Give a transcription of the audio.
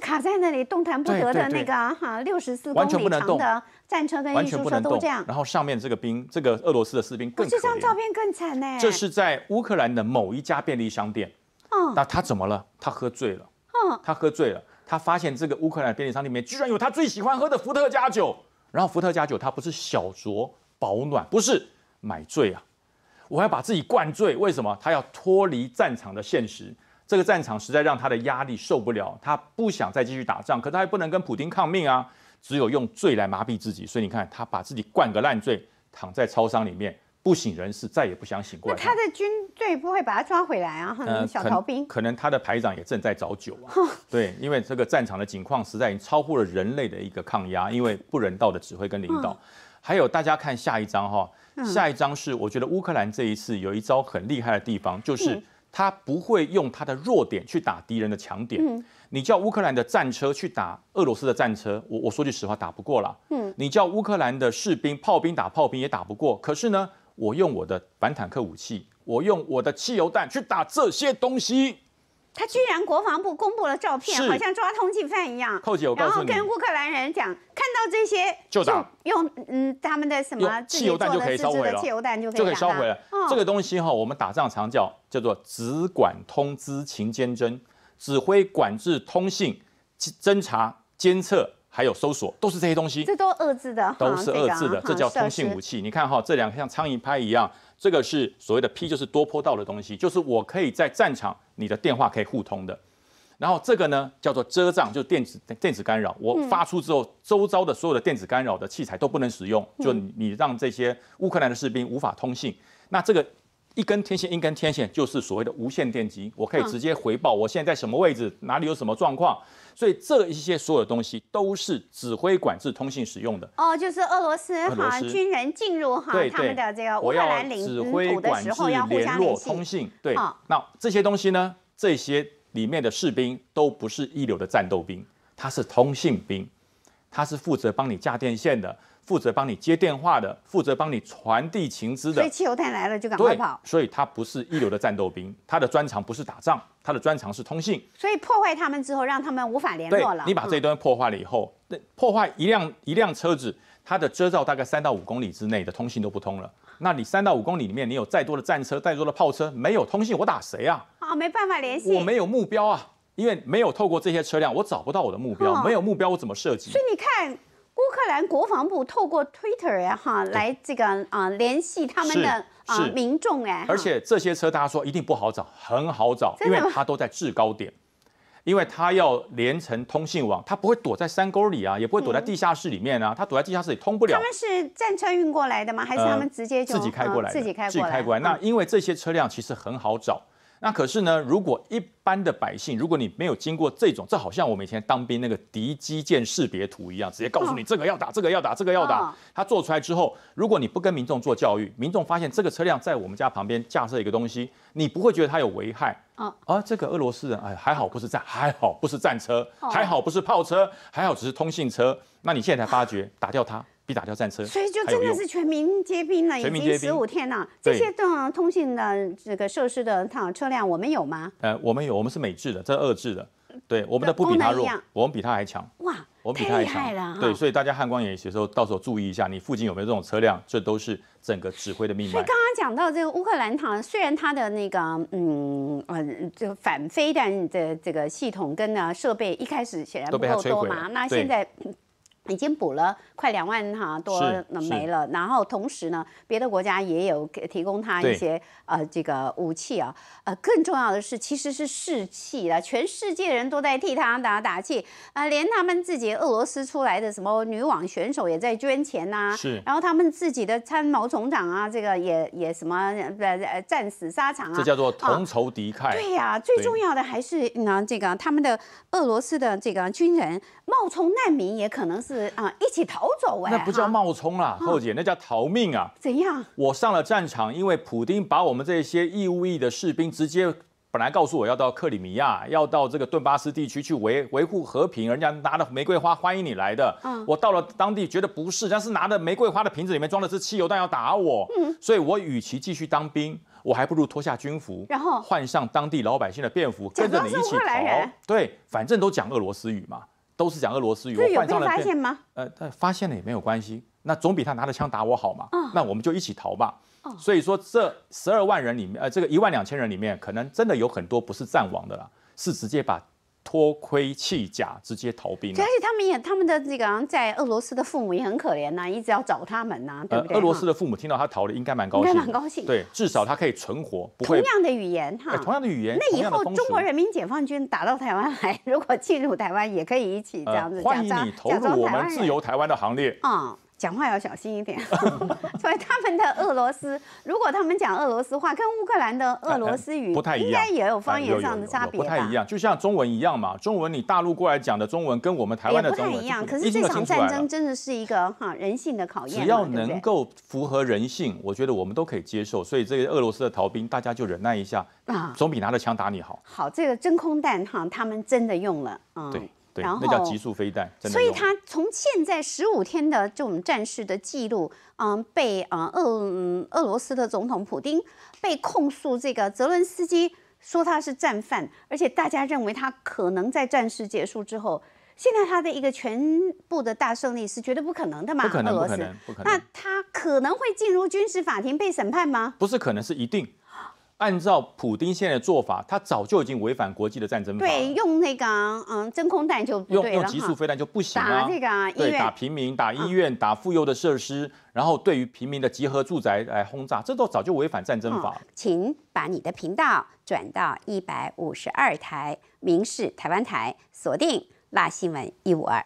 卡在那里动弹不得的那个哈六十四公里长的战车跟运输车都这样，然后上面这个兵，这个俄罗斯的士兵，更这张照片更惨呢。这是在乌克兰的某一家便利商店，哦，那他怎么了？他喝醉了，嗯，他喝醉了，他发现这个乌克兰便利商店里面居然有他最喜欢喝的伏特加酒，然后伏特加酒他不是小酌保暖，不是买醉啊，我要把自己灌醉，为什么？他要脱离战场的现实。这个战场实在让他的压力受不了，他不想再继续打仗，可他还不能跟普京抗命啊，只有用罪来麻痹自己。所以你看，他把自己灌个烂醉，躺在超商里面不省人事，再也不想醒过来。他的军队不会把他抓回来啊？小逃兵。可能他的排长也正在找酒啊。对，因为这个战场的境况实在已经超乎了人类的一个抗压，因为不人道的指挥跟领导。还有大家看下一章哈，下一章是我觉得乌克兰这一次有一招很厉害的地方，就是。他不会用他的弱点去打敌人的强点。你叫乌克兰的战车去打俄罗斯的战车，我我说句实话，打不过了。嗯，你叫乌克兰的士兵、炮兵打炮兵也打不过。可是呢，我用我的反坦克武器，我用我的汽油弹去打这些东西。他居然国防部公布了照片，好像抓通缉犯一样。寇姐，我告诉你，然后跟乌克兰人讲，看到这些就打，用嗯他们的什么汽油弹就可以烧毁了，汽油弹就可以烧毁了。这个东西哈，我们打仗常叫叫做直管通知情监侦，指挥管制通信侦查监测。还有搜索都是这些东西，这都遏字的，都是遏字的，这叫通信武器。你看哈，这两个像苍蝇拍一样，这个是所谓的 P，就是多波道的东西，就是我可以在战场你的电话可以互通的。然后这个呢叫做遮障，就电子电子干扰，我发出之后，周遭的所有的电子干扰的器材都不能使用，就你让这些乌克兰的士兵无法通信。那这个。一根天线，一根天线就是所谓的无线电机，我可以直接回报我现在在什么位置，哪里有什么状况。所以这一些所有东西都是指挥管制通信使用的。哦，就是俄罗斯哈军人进入哈他们的这个乌克兰领土的时候要互相联对，那这些东西呢？这些里面的士兵都不是一流的战斗兵，他是通信兵。他是负责帮你架电线的，负责帮你接电话的，负责帮你传递情资的。所以汽油弹来了就赶快跑。所以他不是一流的战斗兵，他的专长不是打仗，他的专长是通信。所以破坏他们之后，让他们无法联络了。你把这一端破坏了以后，破坏一辆一辆车子，它的遮罩大概三到五公里之内的通信都不通了。那你三到五公里里面，你有再多的战车、再多的炮车，没有通信，我打谁啊？啊，没办法联系。我没有目标啊。因为没有透过这些车辆，我找不到我的目标。没有目标，我怎么设计？所以你看，乌克兰国防部透过 Twitter 哎哈来这个啊联系他们的啊民众哎。而且这些车大家说一定不好找，很好找，因为它都在制高点，因为它要连成通信网，它不会躲在山沟里啊，也不会躲在地下室里面啊，它躲在地下室里通不了。他们是战车运过来的吗？还是他们直接就自己开过来？自己开过来。那因为这些车辆其实很好找。那可是呢？如果一般的百姓，如果你没有经过这种，这好像我们以前当兵那个敌机舰识别图一样，直接告诉你这个要打，这个要打，这个要打。他做出来之后，如果你不跟民众做教育，民众发现这个车辆在我们家旁边架设一个东西，你不会觉得它有危害啊。而这个俄罗斯人，哎，还好不是战，还好不是战车，还好不是炮车，还好只是通信车。那你现在才发觉，打掉它。B 打掉战车，所以就真的是全民皆兵了。已民十五天了，这些种通信的这个设施的套车辆，我们有吗？呃，我们有，我们是美制的，这二制的。对，我们的不比他弱，我们比他还强。哇，我太厉害了！对，所以大家汉光演习的时候，到时候注意一下，你附近有没有这种车辆，这都是整个指挥的命码。所以刚刚讲到这个乌克兰，哈，虽然它的那个嗯呃，就反飞弹的这个系统跟呢设备，一开始显然不够多嘛，那现在。已经补了快两万哈多没了，然后同时呢，别的国家也有提供他一些呃这个武器啊，呃更重要的是其实是士气了，全世界人都在替他打打气啊，连他们自己俄罗斯出来的什么女网选手也在捐钱呐，是，然后他们自己的参谋总长啊，这个也也什么呃呃战死沙场啊，这叫做同仇敌忾。对呀，最重要的还是呢这个他们的俄罗斯的这个军人冒充难民也可能是。啊！一起逃走哎，那不叫冒充啦，寇姐，那叫逃命啊！怎样？我上了战场，因为普丁把我们这些义务役的士兵直接本来告诉我要到克里米亚，要到这个顿巴斯地区去维维护和平，人家拿着玫瑰花欢迎你来的。嗯，我到了当地觉得不是，但是拿着玫瑰花的瓶子里面装的是汽油弹要打我。嗯，所以我与其继续当兵，我还不如脱下军服，然后换上当地老百姓的便服，跟着你一起跑。对，反正都讲俄罗斯语嘛。都是讲俄罗斯语，我换上了。呃，他发现了也没有关系，那总比他拿着枪打我好嘛。那我们就一起逃吧。所以说，这十二万人里面，呃，这个一万两千人里面，可能真的有很多不是战亡的啦，是直接把。脱盔弃甲，直接逃兵。而且他们也，他们的这个在俄罗斯的父母也很可怜呐，一直要找他们呐，对不对？俄罗斯的父母听到他逃了，应该蛮高兴，应该蛮高兴。对，至少他可以存活。同样的语言哈，同样的语言。那以后中国人民解放军打到台湾来，如果进入台湾，也可以一起这样子。欢迎你投入我们自由台湾的行列。嗯，讲话要小心一点。所以他。俄罗斯，如果他们讲俄罗斯话，跟乌克兰的俄罗斯语不太一样，应该也有方言上的差别。不太一样，就像中文一样嘛。中文你大陆过来讲的中文，跟我们台湾的中文不太一样。可是这场战争真的是一个哈人性的考验。只要能够符合人性，我觉得我们都可以接受。所以这个俄罗斯的逃兵，大家就忍耐一下啊，总比拿着枪打你好。好，这个真空弹哈，他们真的用了。对。那叫极速飞弹。所以他从现在十五天的这种战事的记录，嗯，被呃俄俄罗斯的总统普京被控诉，这个泽伦斯基说他是战犯，而且大家认为他可能在战事结束之后，现在他的一个全部的大胜利是绝对不可能的嘛？不可能，不可能，不可能。那他可能会进入军事法庭被审判吗？不是可能，是一定。按照普丁现在的做法，他早就已经违反国际的战争法。对，用那个嗯，真空弹就用用极速飞弹就不行了。打这个医打平民，打医院，打妇幼的设施，然后对于平民的集合住宅来轰炸，这都早就违反战争法。请把你的频道转到一百五十二台明视台湾台，锁定辣新闻一五二。